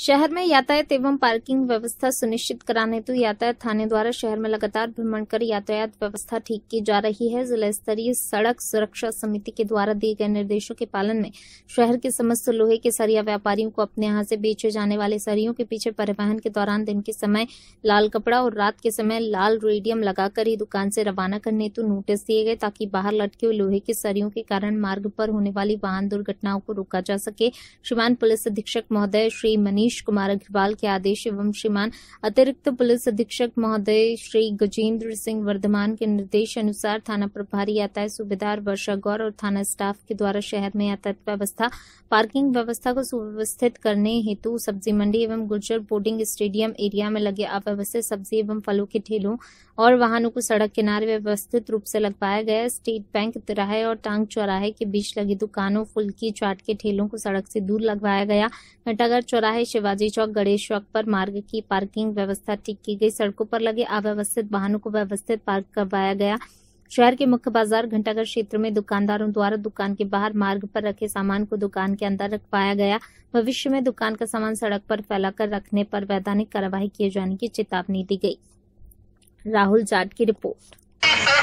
शहर में यातायात एवं पार्किंग व्यवस्था सुनिश्चित कराने हेतु तो यातायात थाने द्वारा शहर में लगातार भ्रमण कर यातायात व्यवस्था ठीक की जा रही है जिला स्तरीय सड़क सुरक्षा समिति के द्वारा दिए गए निर्देशों के पालन में शहर के समस्त लोहे के सरिया व्यापारियों को अपने यहाँ से बेचे जाने वाले सरियों के पीछे परिवहन के दौरान दिन के समय लाल कपड़ा और रात के समय लाल रेडियम लगाकर ही दुकान से रवाना करने हेतु तो नोटिस दिए गए ताकि बाहर लटके हुए लोहे के सरियों के कारण मार्ग पर होने वाली वाहन दुर्घटनाओं को रोका जा सके श्रीमान पुलिस अधीक्षक महोदय श्री मनीष मनीष कुमार अग्रवाल के आदेश एवं श्रीमान अतिरिक्त पुलिस अधीक्षक महोदय श्री गजेंद्र सिंह वर्धमान के निर्देश अनुसार थाना प्रभारी यातायात सूबेदार वर्षा गौर और थाना स्टाफ के द्वारा शहर में यातायात व्यवस्था पार्किंग व्यवस्था को सुव्यवस्थित करने हेतु सब्जी मंडी एवं गुर्जर बोर्डिंग स्टेडियम एरिया में लगे अव्यवस्थित सब्जी एवं फलों के ठेलों और वाहनों को सड़क किनारे व्यवस्थित रूप से लगवाया गया स्टेट बैंक तिराहे और टांग चौराहे के बीच लगी दुकानों फुल्की चाट के ठेलों को सड़क से दूर लगवाया गया घंटाघर चौराहे शिवाजी चौक गणेश चौक पर मार्ग की पार्किंग व्यवस्था ठीक की गई सड़कों पर लगे अव्यवस्थित वाहनों को व्यवस्थित पार्क करवाया गया शहर के मुख्य बाजार घंटाघर क्षेत्र में दुकानदारों द्वारा दुकान के बाहर मार्ग पर रखे सामान को दुकान के अंदर रखवाया गया भविष्य में दुकान का सामान सड़क पर फैलाकर रखने पर वैधानिक कार्यवाही किए जाने की चेतावनी दी गई राहुल जाट की रिपोर्ट